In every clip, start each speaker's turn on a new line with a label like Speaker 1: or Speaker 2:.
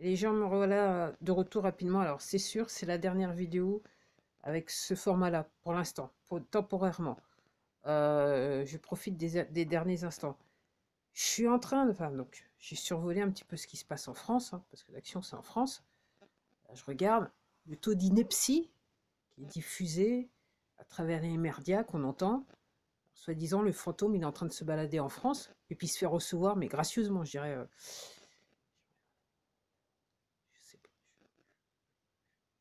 Speaker 1: Les gens me voilà euh, de retour rapidement. Alors c'est sûr, c'est la dernière vidéo avec ce format-là pour l'instant, temporairement. Euh, je profite des, derniers instants. Je suis en train de... Enfin, donc, j'ai survolé un petit peu ce qui se passe en France, hein, parce que l'action, c'est en France. je regarde le taux d'ineptie qui est diffusé à travers les médias qu'on entend. Soi-disant, le fantôme, il est en train de se balader en France, et puis se faire recevoir, mais gracieusement, je dirais... Euh,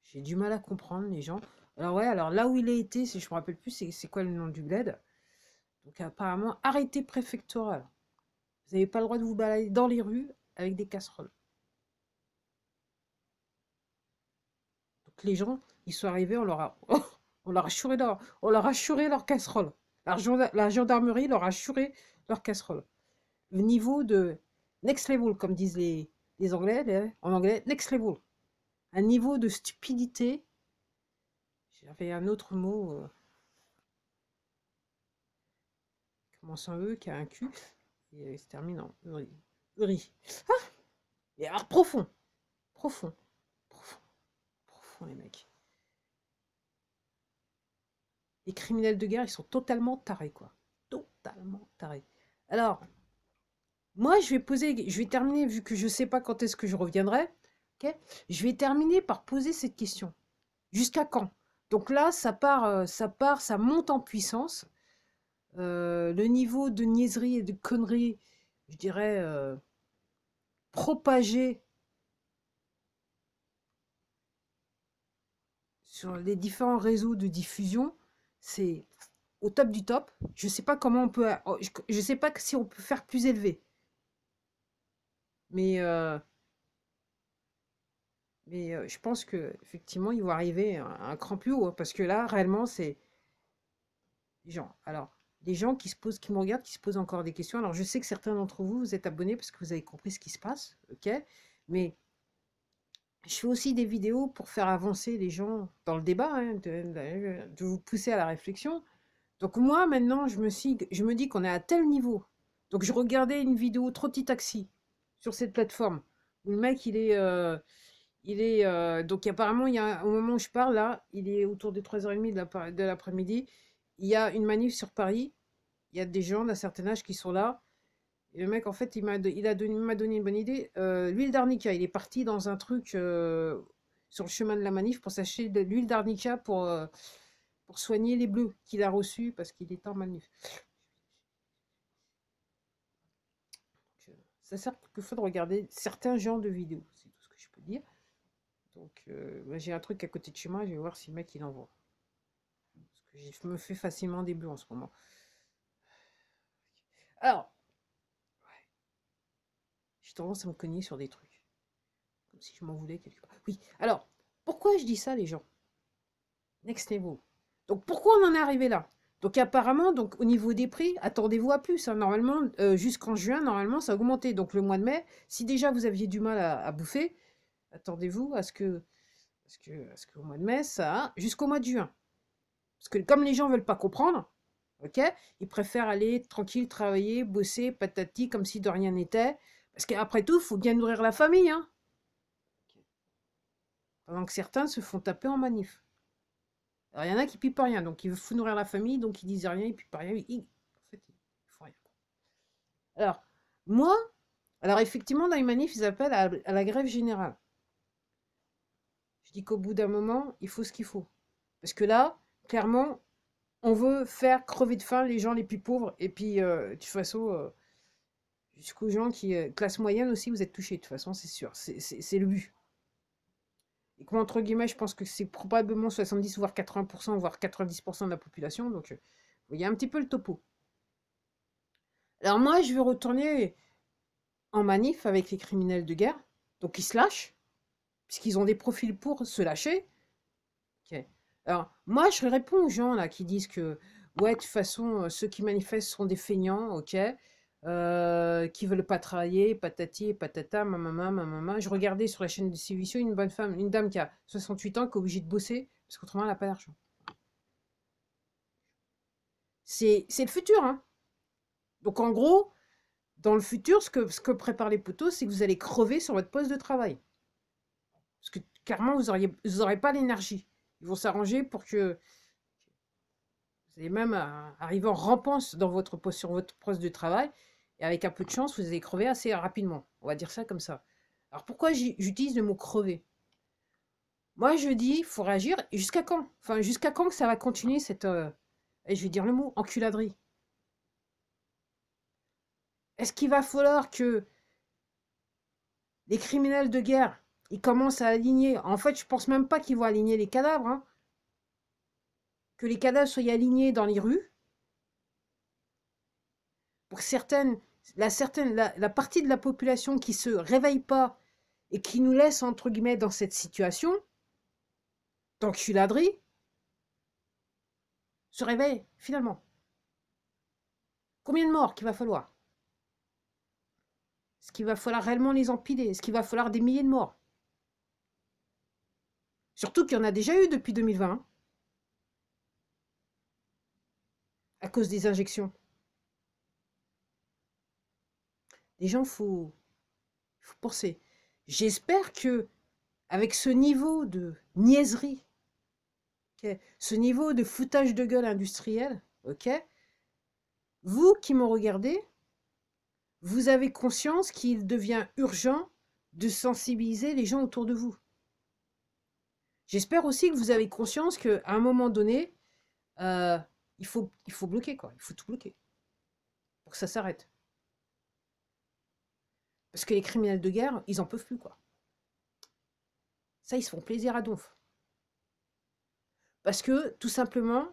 Speaker 1: J'ai du mal à comprendre les gens. Alors ouais, alors là où il a été, si je me rappelle plus, c'est quoi le nom du bled Donc apparemment, arrêté préfectoral. Vous n'avez pas le droit de vous balader dans les rues avec des casseroles. Donc les gens, ils sont arrivés, on leur a, on leur a chouré leur, on leur a leur casserole. La, gendarmerie leur a chouré leur casserole. Le niveau de next level, comme disent les, Anglais, en anglais, next level un niveau de stupidité. J'avais un autre mot. Euh, comment commence en qui a un cul Et euh, se termine en ah et alors profond. Profond. Profond. Profond, les mecs. Les criminels de guerre, ils sont totalement tarés, quoi. Totalement tarés. Alors, moi, je vais poser, je vais terminer, vu que je ne sais pas quand est-ce que je reviendrai je vais terminer par poser cette question. Jusqu'à quand Donc là, ça part, euh, ça part, ça monte en puissance. Euh, le niveau de niaiserie et de conneries, je dirais, euh, sur les différents réseaux de diffusion, c'est au top du top. Je ne sais pas comment on peut, oh, je ne sais pas si on peut faire plus élevé. Mais euh, mais euh, je pense que effectivement, ils vont arriver un cran plus haut. parce que là, réellement, c'est des gens. Alors, des gens qui se posent, qui me regardent, qui se posent encore des questions. Alors, je sais que certains d'entre vous, vous êtes abonnés parce que vous avez compris ce qui se passe. OK Mais je fais aussi des vidéos pour faire avancer les gens dans le débat, hein, de, vous pousser à la réflexion. Donc moi, maintenant, je me, suis, je me dis qu'on est à tel niveau. Donc je regardais une vidéo Trotti Taxi sur cette plateforme où le mec, il est... Euh, il est euh, donc apparemment, il y a, au moment où je parle là, il est autour des 3h30 de l'après-midi. Il y a une manif sur Paris. Il y a des gens d'un certain âge qui sont là. Et le mec, en fait, il m'a il a donné, donné, une bonne idée. Euh, l'huile d'arnica, il est parti dans un truc euh, sur le chemin de la manif pour s'acheter de l'huile d'arnica pour, pour soigner les bleus qu'il a reçus parce qu'il est en manif. Ça sert quelquefois de regarder certains genres de vidéos, c'est tout ce que je peux dire. Donc, euh, bah, j'ai un truc à côté de chez moi, je vais voir si le mec il en Parce que je me fais facilement des bleus en ce moment. Alors, j'ai tendance à me cogner sur des trucs. Comme si je m'en voulais quelque part. Oui, alors, pourquoi je dis ça, les gens Next level. Donc, pourquoi on en est arrivé là donc apparemment, donc au niveau des prix, attendez-vous à plus. Hein. Normalement, euh, jusqu'en juin, normalement, ça a augmenté. Donc le mois de mai, si déjà vous aviez du mal à bouffer, attendez-vous à ce que, au mois de mai, ça, jusqu'au mois de juin. Parce que comme les gens veulent pas comprendre, ok, ils préfèrent aller tranquille, travailler, bosser, patati, comme si de rien n'était. Parce qu'après tout, il faut bien nourrir la famille, hein. Pendant que certains se font taper en manif. Alors, il y en a qui pas rien, donc ils veulent nourrir la famille, donc ils disent rien, ils pipent rien, ils... rien. Alors, moi, alors effectivement, dans les manifs, ils appellent à la grève générale. Je dis qu'au bout d'un moment, il faut ce qu'il faut. Parce que là, clairement, on veut faire crever de faim les gens les plus pauvres. Et puis, euh, de toute façon, euh, jusqu'aux gens qui. Euh, classe moyenne aussi, vous êtes touchés, de toute façon, c'est sûr. C'est le but. Et quoi entre guillemets, je pense que c'est probablement 70, voire 80%, voire 90% de la population. Donc, il y a un petit peu le topo. Alors, moi, je veux retourner en manif avec les criminels de guerre. Donc, ils se lâchent puisqu'ils ont des profils pour se lâcher. Alors, moi, je réponds aux gens là, qui disent que, ouais, de toute façon, euh, ceux qui manifestent sont des feignants, ok, euh, qui veulent pas travailler, patati, patata, ma mamama. Je regardais sur la chaîne de Civicio une bonne femme, une dame qui a 68 ans, qui est obligée de bosser, parce qu'autrement, elle n'a pas d'argent. C'est le futur. Hein. Donc, en gros, dans le futur, ce que, ce que préparent les poteaux, c'est que vous allez crever sur votre poste de travail. Parce que clairement, vous n'aurez pas l'énergie. Ils vont s'arranger pour que vous allez même euh, arriver en rampance dans votre, poste, sur votre poste de travail. Et avec un peu de chance, vous allez crever assez rapidement. On va dire ça comme ça. Alors pourquoi j'utilise le mot crever Moi, je dis, il faut réagir. Et jusqu'à quand Enfin, jusqu'à quand que ça va continuer cette. et euh, je vais dire le mot, enculaderie. Est-ce qu'il va falloir que les criminels de guerre ils commencent à aligner. En fait, je pense même pas qu'ils vont aligner les cadavres. Hein. Que les cadavres soient alignés dans les rues. Pour certaines, la, certaine, la, partie de la population qui se réveille pas et qui nous laisse, entre guillemets, dans cette situation, tant que je suis ladri, se réveille finalement. Combien de morts qu'il va falloir Est-ce qu'il va falloir réellement les empiler Est-ce qu'il va falloir des milliers de morts Surtout qu'il y en a déjà eu depuis 2020. Hein. à cause des injections. Les gens, il faut, penser. J'espère que, avec ce niveau de niaiserie, ce niveau de foutage de gueule industriel, ok, vous qui m'ont regardez, vous avez conscience qu'il devient urgent de sensibiliser les gens autour de vous. J'espère aussi que vous avez conscience qu'à un moment donné, euh, il, faut, il faut bloquer, quoi. Il faut tout bloquer. Pour que ça s'arrête. Parce que les criminels de guerre, ils n'en peuvent plus, quoi. Ça, ils se font plaisir à donf. Parce que, tout simplement,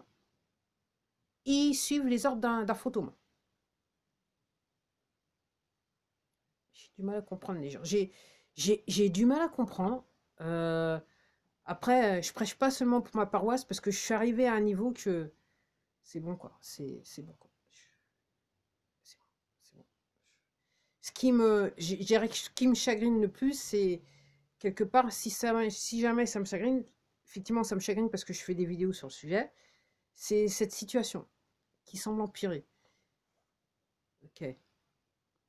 Speaker 1: ils suivent les ordres d'un fantôme. J'ai du mal à comprendre les gens. J'ai du mal à comprendre. Euh, après, euh, je prêche pas seulement pour ma paroisse parce que je suis arrivé à un niveau que c'est bon, quoi. C'est bon, quoi. C'est bon, Ce qui me, qui me chagrine le plus, c'est quelque part, si, ça, si jamais ça me chagrine, effectivement, ça me chagrine parce que je fais des vidéos sur le sujet, c'est cette situation qui semble empirer. Ok.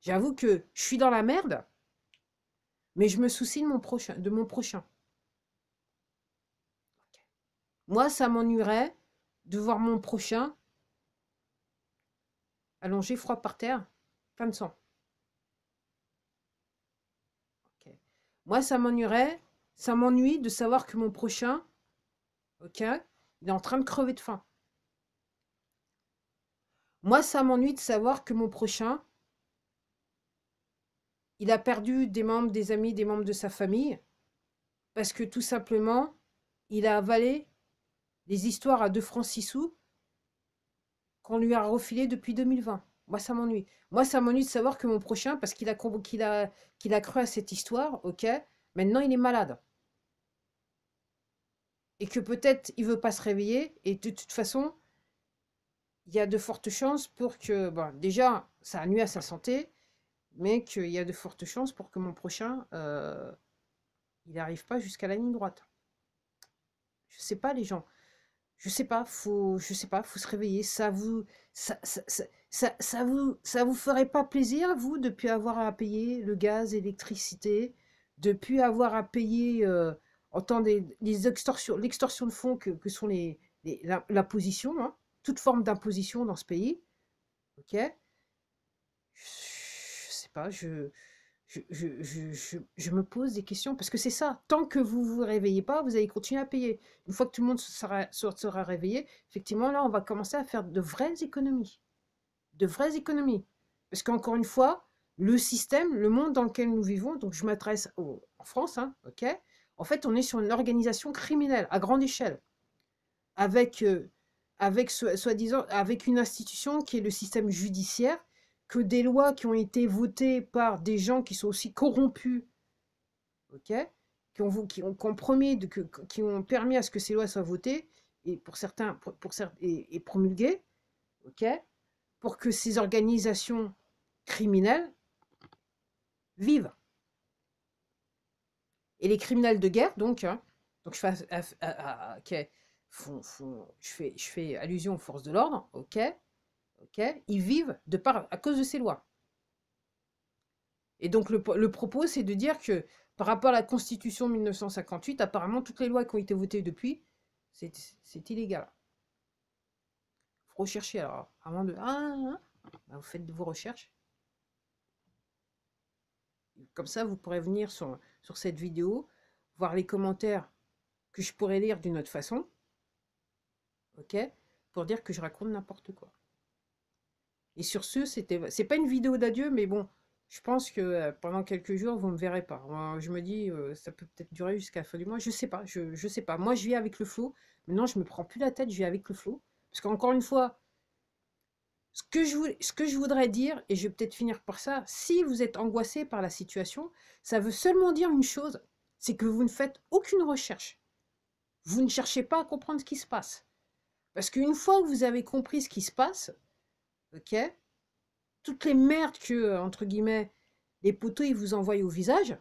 Speaker 1: J'avoue que je suis dans la merde, mais je me soucie de mon prochain. De mon prochain. Moi, ça m'ennuierait de voir mon prochain allongé froid par terre, plein de sang. Moi, ça m'ennuierait, ça m'ennuie de savoir que mon prochain, ok, il est en train de crever de faim. Moi, ça m'ennuie de savoir que mon prochain, il a perdu des membres, des amis, des membres de sa famille, parce que tout simplement, il a avalé les histoires à deux francs six sous qu'on lui a refilé depuis 2020. Moi, ça m'ennuie. Moi, ça m'ennuie de savoir que mon prochain, parce qu'il a, a, a cru à cette histoire, ok, maintenant il est malade. Et que peut-être il ne veut pas se réveiller. Et de toute façon, il y a de fortes chances pour que, déjà, ça a nuit à sa santé, mais qu'il y a de fortes chances pour que mon prochain, euh, il n'arrive pas jusqu'à la ligne droite. Je ne sais pas, les gens je sais pas, faut, je sais pas, faut se réveiller. Ça vous, ça, ça, ça, vous, ça vous ferait pas plaisir, vous, depuis avoir à payer le gaz, l'électricité, depuis avoir à payer, euh, des, l'extorsion de fonds que, sont les, la, hein, toute forme d'imposition dans ce pays. Ok, je, je sais pas, je, je, me pose des questions parce que c'est ça. Tant que vous vous réveillez pas, vous allez continuer à payer. Une fois que tout le monde sera, sera réveillé, effectivement, là, on va commencer à faire de vraies économies. De vraies économies. Parce qu'encore une fois, le système, le monde dans lequel nous vivons, donc je m'adresse en France, hein, ok en fait, on est sur une organisation criminelle à grande échelle. Avec, euh, avec soi-disant, avec une institution qui est le système judiciaire que des lois qui ont été votées par des gens qui sont aussi corrompus, ok, qui ont, compromis, qui ont permis à ce que ces lois soient votées et pour certains, pour, et, promulguées, ok, pour que ces organisations criminelles vivent. Et les criminels de guerre, donc, hein, donc je fais, je fais, je fais allusion aux forces de l'ordre, ok, ils vivent de par, à cause de ces lois. Et donc le, propos, c'est de dire que par rapport à la Constitution 1958, apparemment toutes les lois qui ont été votées depuis, c'est, illégal. Il faut rechercher alors, avant de... Ah, hein, hein, vous faites vos recherches. Comme ça, vous pourrez venir sur, sur cette vidéo, voir les commentaires que je pourrais lire d'une autre façon, ok, pour dire que je raconte n'importe quoi. Et sur ce, c'était, c'est pas une vidéo d'adieu, mais bon, je pense que euh, pendant quelques jours, vous ne me verrez pas. je me dis, euh, ça peut peut-être durer jusqu'à la fin du mois. Je sais pas, je, je sais pas. Moi, je vis avec le flou. Maintenant, je me prends plus la tête, je vis avec le flou. Parce qu'encore une fois, ce que, je, ce que je voudrais dire, et je vais peut-être finir par ça, si vous êtes angoissé par la situation, ça veut seulement dire une chose, c'est que vous ne faites aucune recherche. Vous ne cherchez pas à comprendre ce qui se passe. Parce qu'une fois que vous avez compris ce qui se passe, ok Toutes les merdes que, euh, entre guillemets, les poteaux, ils vous envoient au visage,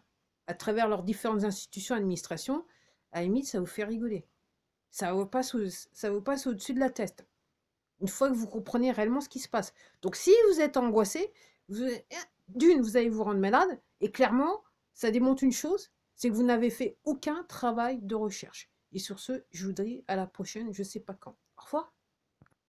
Speaker 1: à travers leurs différentes institutions, administrations, à la limite, ça vous fait rigoler. Ça vous passe, ça vous passe au-dessus de la tête. Une fois que vous comprenez réellement ce qui se passe. Donc, si vous êtes angoissé, eh, d'une, vous allez vous rendre malade, et clairement, ça démontre une chose, c'est que vous n'avez fait aucun travail de recherche. Et sur ce, je vous dis à la prochaine, je ne sais pas quand. Parfois.